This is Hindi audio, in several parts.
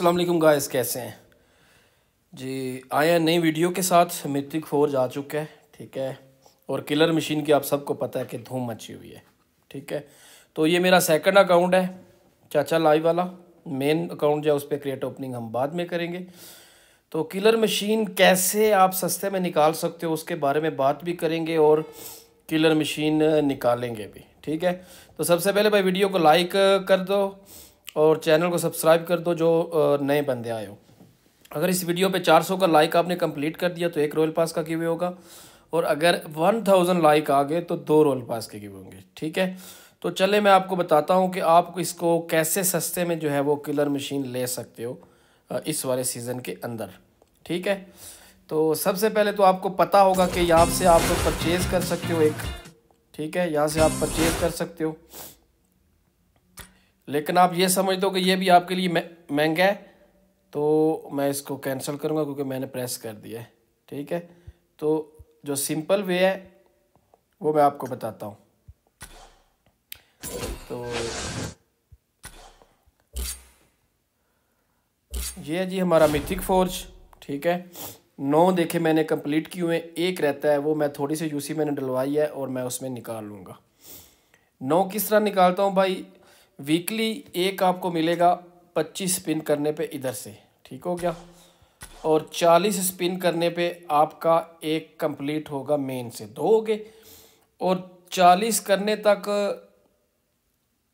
अल्लाम गाइस कैसे हैं जी आया नई वीडियो के साथ मिथिक फोर्ज आ चुका है ठीक है और किलर मशीन की आप सबको पता है कि धूम मची हुई है ठीक है तो ये मेरा सेकंड अकाउंट है चाचा लाइव वाला मेन अकाउंट जो है उस पर क्रिएट ओपनिंग हम बाद में करेंगे तो किलर मशीन कैसे आप सस्ते में निकाल सकते हो उसके बारे में बात भी करेंगे और किलर मशीन निकालेंगे भी ठीक है तो सबसे पहले भाई वीडियो को लाइक कर दो और चैनल को सब्सक्राइब कर दो जो नए बंदे आए हो अगर इस वीडियो पे 400 का लाइक आपने कंप्लीट कर दिया तो एक रोयल पास का गिवे होगा और अगर 1000 लाइक आ गए तो दो रोयल पास के गिवे होंगे ठीक है तो चले मैं आपको बताता हूँ कि आप इसको कैसे सस्ते में जो है वो किलर मशीन ले सकते हो इस वाले सीज़न के अंदर ठीक है तो सबसे पहले तो आपको पता होगा कि यहाँ से आप लोग परचेज़ कर सकते हो एक ठीक है यहाँ से आप परचेज़ कर सकते हो लेकिन आप ये समझ दो कि ये भी आपके लिए महंगा है तो मैं इसको कैंसिल करूँगा क्योंकि मैंने प्रेस कर दिया है ठीक है तो जो सिंपल वे है वो मैं आपको बताता हूँ तो ये है जी हमारा मिथिक फोर्ज ठीक है नौ देखे मैंने कंप्लीट किए हुए एक रहता है वो मैं थोड़ी सी यूसी मैंने डलवाई है और मैं उसमें निकाल लूँगा नौ किस तरह निकालता हूँ भाई वीकली एक आपको मिलेगा पच्चीस स्पिन करने पे इधर से ठीक हो गया और चालीस स्पिन करने पे आपका एक कंप्लीट होगा मेन से दो हो गए और चालीस करने तक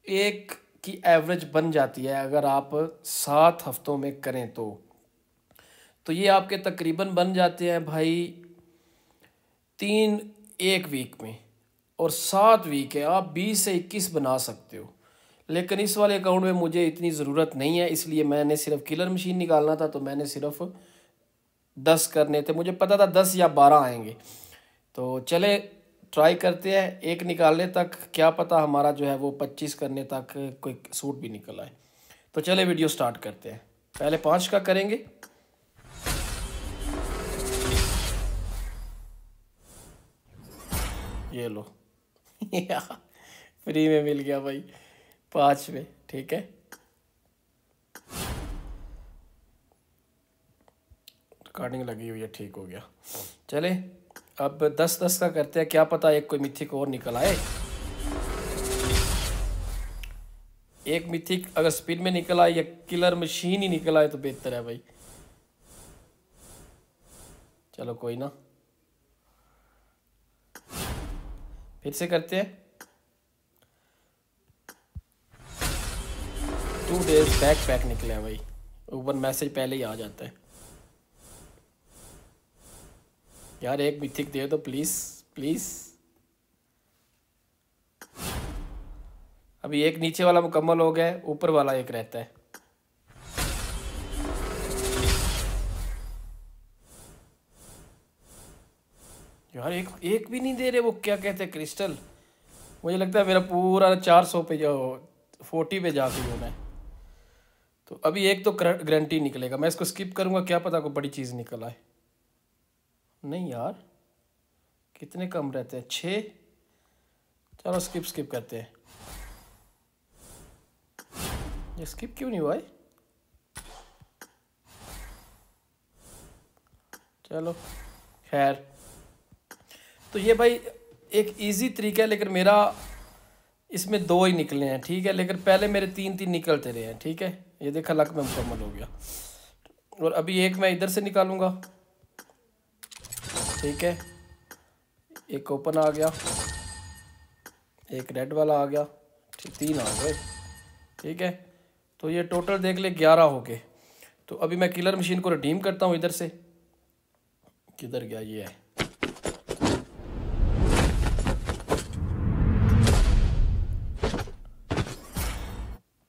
एक की एवरेज बन जाती है अगर आप सात हफ्तों में करें तो तो ये आपके तकरीबन बन जाते हैं भाई तीन एक वीक में और सात वीक है आप बीस से इक्कीस बना सकते हो लेकिन इस वाले अकाउंट में मुझे इतनी ज़रूरत नहीं है इसलिए मैंने सिर्फ किलर मशीन निकालना था तो मैंने सिर्फ दस करने थे मुझे पता था दस या बारह आएंगे तो चले ट्राई करते हैं एक निकालने तक क्या पता हमारा जो है वो पच्चीस करने तक कोई सूट भी निकल आए तो चले वीडियो स्टार्ट करते हैं पहले पाँच का करेंगे ये लो फ्री में मिल गया भाई पांचवे ठीक है रिकॉर्डिंग लगी हुई है ठीक हो गया चले अब दस दस का करते हैं क्या पता एक कोई मिथिक और निकल आए एक मिथिक अगर स्पिन में निकल आए या किलर मशीन ही निकल आए तो बेहतर है भाई चलो कोई ना फिर से करते हैं टू डेज बैक पैक निकले हैं भाई ऊपर मैसेज पहले ही आ जाता है यार एक मिथिक दे दो प्लीज़ प्लीज़ अभी एक नीचे वाला मुकम्मल हो गया है ऊपर वाला एक रहता है यार एक एक भी नहीं दे रहे वो क्या कहते हैं क्रिस्टल मुझे लगता है मेरा पूरा चार सौ पे जो फोर्टी पे जा हूँ मैं तो अभी एक तो गारंटी निकलेगा मैं इसको स्किप करूँगा क्या पता को बड़ी चीज़ निकल आए नहीं यार कितने कम रहते हैं छ चलो स्किप स्किप करते हैं ये स्किप क्यों नहीं हुआ है चलो खैर तो ये भाई एक इजी तरीका है लेकिन मेरा इसमें दो ही निकले हैं ठीक है लेकिन पहले मेरे तीन तीन निकलते रहे हैं ठीक है ये देखा लक में मुकम्मल हो गया और अभी एक मैं इधर से निकालूंगा ठीक है एक ओपन आ गया एक रेड वाला आ गया ठीक अच्छा, तीन आ गए ठीक है तो ये टोटल देख ले ग्यारह हो गए तो अभी मैं किलर मशीन को रिडीम करता हूँ इधर से किधर गया ये है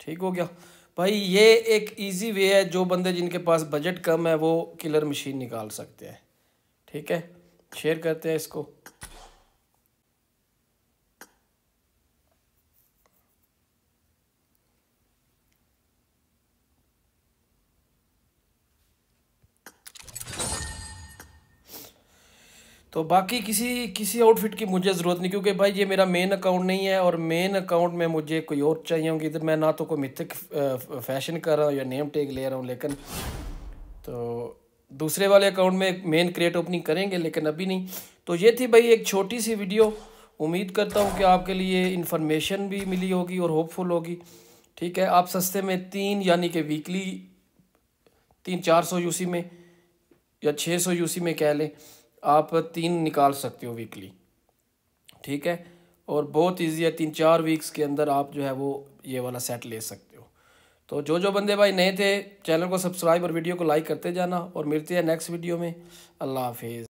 ठीक हो गया भाई ये एक इजी वे है जो बंदे जिनके पास बजट कम है वो किलर मशीन निकाल सकते हैं ठीक है शेयर करते हैं इसको तो बाकी किसी किसी आउटफिट की मुझे ज़रूरत नहीं क्योंकि भाई ये मेरा मेन अकाउंट नहीं है और मेन अकाउंट में मुझे कोई और चाहिए होंगे इधर तो मैं ना तो कोई मिथिक फैशन कर रहा हूँ या नेम टेग ले रहा हूँ लेकिन तो दूसरे वाले अकाउंट में मेन क्रिएट ओपनिंग करेंगे लेकिन अभी नहीं तो ये थी भाई एक छोटी सी वीडियो उम्मीद करता हूँ कि आपके लिए इन्फॉर्मेशन भी मिली होगी और होपफुल होगी ठीक है आप सस्ते में तीन यानी कि वीकली तीन चार सौ यूसी में या छः सौ यूसी में कह लें आप तीन निकाल सकते हो वीकली ठीक है और बहुत ईजी है तीन चार वीक्स के अंदर आप जो है वो ये वाला सेट ले सकते हो तो जो जो बंदे भाई नए थे चैनल को सब्सक्राइब और वीडियो को लाइक करते जाना और मिलते हैं नेक्स्ट वीडियो में अल्लाह हाफिज़